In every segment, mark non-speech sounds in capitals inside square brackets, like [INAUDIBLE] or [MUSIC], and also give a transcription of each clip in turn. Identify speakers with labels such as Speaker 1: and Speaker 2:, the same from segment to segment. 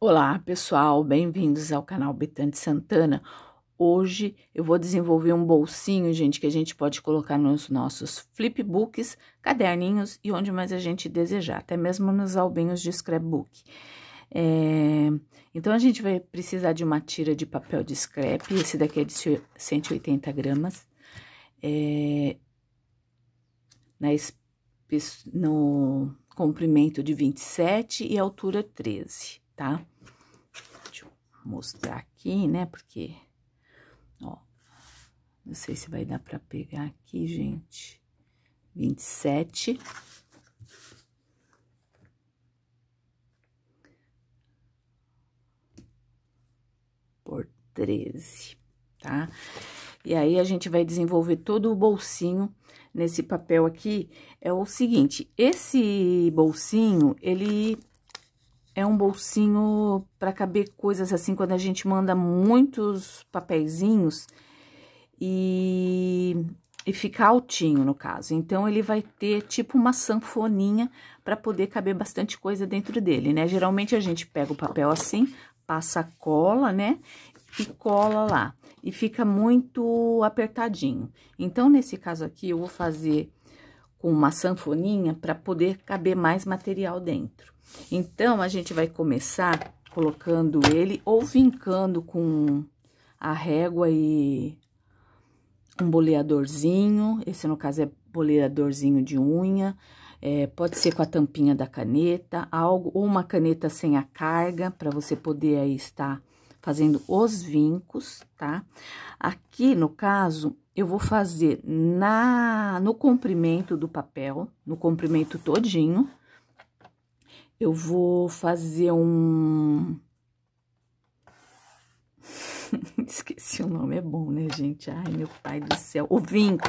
Speaker 1: Olá pessoal, bem-vindos ao canal Betante Santana. Hoje eu vou desenvolver um bolsinho, gente, que a gente pode colocar nos nossos flipbooks, caderninhos e onde mais a gente desejar, até mesmo nos albinhos de scrapbook. É... Então a gente vai precisar de uma tira de papel de scrap, esse daqui é de 180 gramas. É... Na No comprimento de 27 e altura 13 tá? Deixa eu mostrar aqui, né? Porque, ó, não sei se vai dar pra pegar aqui, gente. 27. Por 13, tá? E aí, a gente vai desenvolver todo o bolsinho nesse papel aqui. É o seguinte, esse bolsinho, ele é um bolsinho para caber coisas assim, quando a gente manda muitos papeizinhos e, e fica altinho, no caso. Então, ele vai ter tipo uma sanfoninha para poder caber bastante coisa dentro dele, né? Geralmente, a gente pega o papel assim, passa cola, né? E cola lá. E fica muito apertadinho. Então, nesse caso aqui, eu vou fazer com uma sanfoninha para poder caber mais material dentro. Então, a gente vai começar colocando ele ou vincando com a régua e um boleadorzinho. Esse, no caso, é boleadorzinho de unha. É, pode ser com a tampinha da caneta, algo, ou uma caneta sem a carga, para você poder aí estar fazendo os vincos, tá? Aqui, no caso, eu vou fazer na no comprimento do papel, no comprimento todinho, eu vou fazer um. [LAUGHS] Esqueci o nome, é bom, né, gente? Ai, meu pai do céu. O vinco.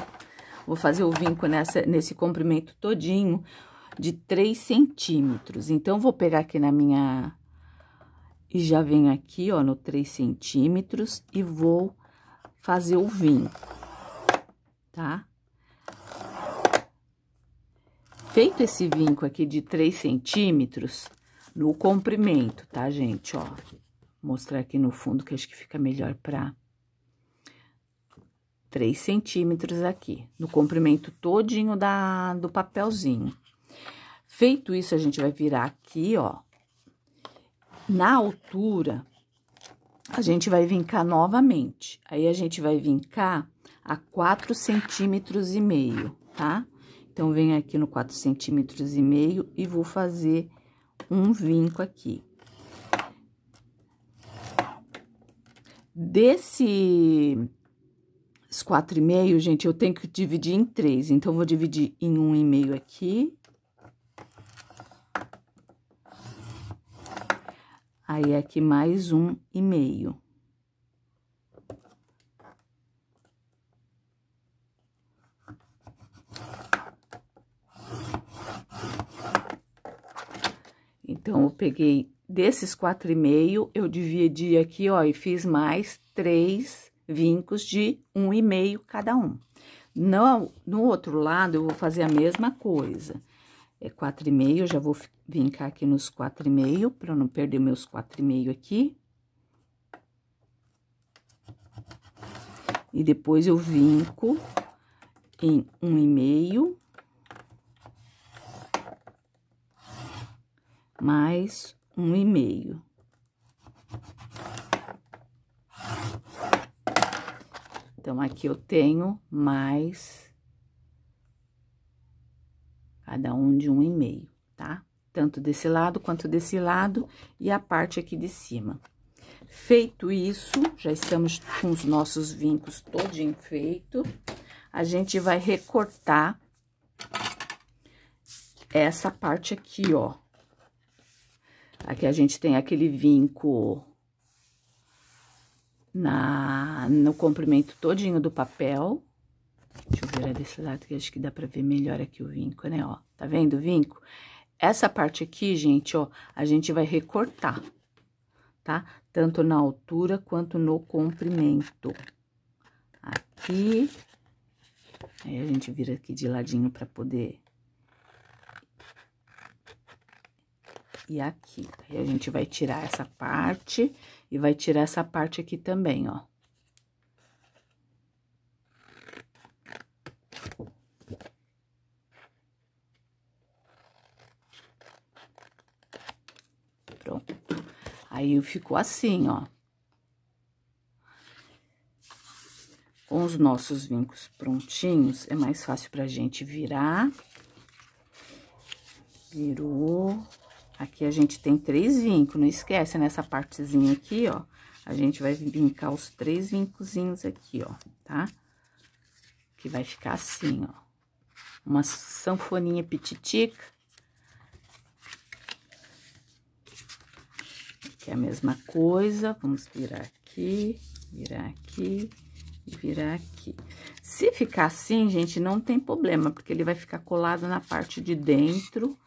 Speaker 1: Vou fazer o vinco nessa, nesse comprimento todinho de 3 centímetros. Então, vou pegar aqui na minha... E já venho aqui, ó, no 3 centímetros e vou fazer o vinco, tá? Feito esse vinco aqui de 3 centímetros no comprimento, tá, gente? Ó, vou mostrar aqui no fundo que acho que fica melhor pra... 3 centímetros aqui, no comprimento todinho da, do papelzinho. Feito isso, a gente vai virar aqui, ó. Na altura, a gente vai vincar novamente. Aí, a gente vai vincar a 4 centímetros e meio, tá? Então, venho aqui no 4,5 centímetros e meio e vou fazer um vinco aqui. Desse quatro e meio, gente, eu tenho que dividir em três. Então, vou dividir em um e meio aqui. Aí, aqui mais um e meio. Então, eu peguei desses quatro e meio, eu dividi aqui, ó, e fiz mais três vincos de um e meio cada um. No, no outro lado, eu vou fazer a mesma coisa. É quatro e meio, eu já vou vincar aqui nos quatro e meio, para não perder meus quatro e meio aqui. E depois, eu vinco em um e meio mais um e meio. Então, aqui eu tenho mais cada um de um e meio, tá? Tanto desse lado quanto desse lado e a parte aqui de cima. Feito isso, já estamos com os nossos vincos todinho feito. A gente vai recortar essa parte aqui, ó. Aqui a gente tem aquele vinco na, no comprimento todinho do papel. Deixa eu virar é desse lado, que acho que dá pra ver melhor aqui o vinco, né? Ó, tá vendo o vinco? Essa parte aqui, gente, ó, a gente vai recortar, tá? Tanto na altura quanto no comprimento. Aqui. Aí, a gente vira aqui de ladinho pra poder e aqui. Aí, a gente vai tirar essa parte e vai tirar essa parte aqui também, ó. Pronto. Aí ficou assim, ó. Com os nossos vincos prontinhos, é mais fácil pra gente virar. Virou. Aqui a gente tem três vincos, não esquece, nessa partezinha aqui, ó, a gente vai vincar os três vincozinhos aqui, ó, tá? Que vai ficar assim, ó. Uma sanfoninha pititica. Aqui é a mesma coisa, vamos virar aqui, virar aqui e virar aqui. Se ficar assim, gente, não tem problema, porque ele vai ficar colado na parte de dentro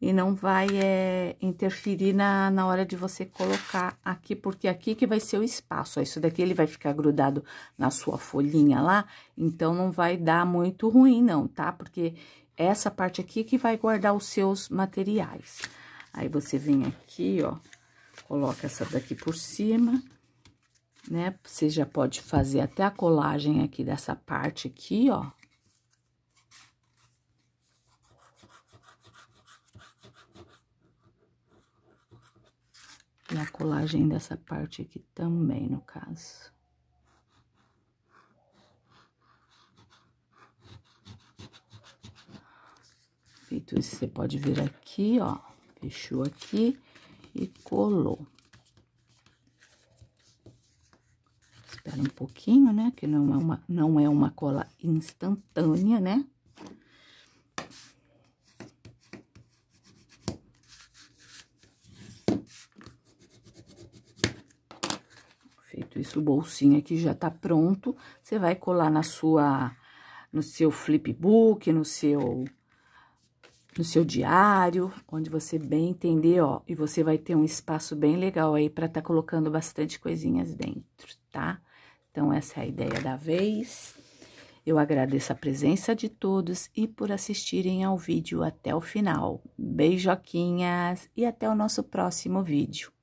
Speaker 1: e não vai é, interferir na, na hora de você colocar aqui, porque aqui que vai ser o espaço. Ó, isso daqui ele vai ficar grudado na sua folhinha lá, então não vai dar muito ruim não, tá? Porque essa parte aqui que vai guardar os seus materiais. Aí você vem aqui, ó, coloca essa daqui por cima, né? Você já pode fazer até a colagem aqui dessa parte aqui, ó, E a colagem dessa parte aqui também, no caso. Feito isso, você pode vir aqui, ó, fechou aqui e colou. Espera um pouquinho, né, que não é uma, não é uma cola instantânea, né? isso, o bolsinho aqui já tá pronto. Você vai colar na sua, no seu flipbook, no seu, no seu diário, onde você bem entender, ó. E você vai ter um espaço bem legal aí para tá colocando bastante coisinhas dentro, tá? Então, essa é a ideia da vez. Eu agradeço a presença de todos e por assistirem ao vídeo até o final. Beijoquinhas e até o nosso próximo vídeo.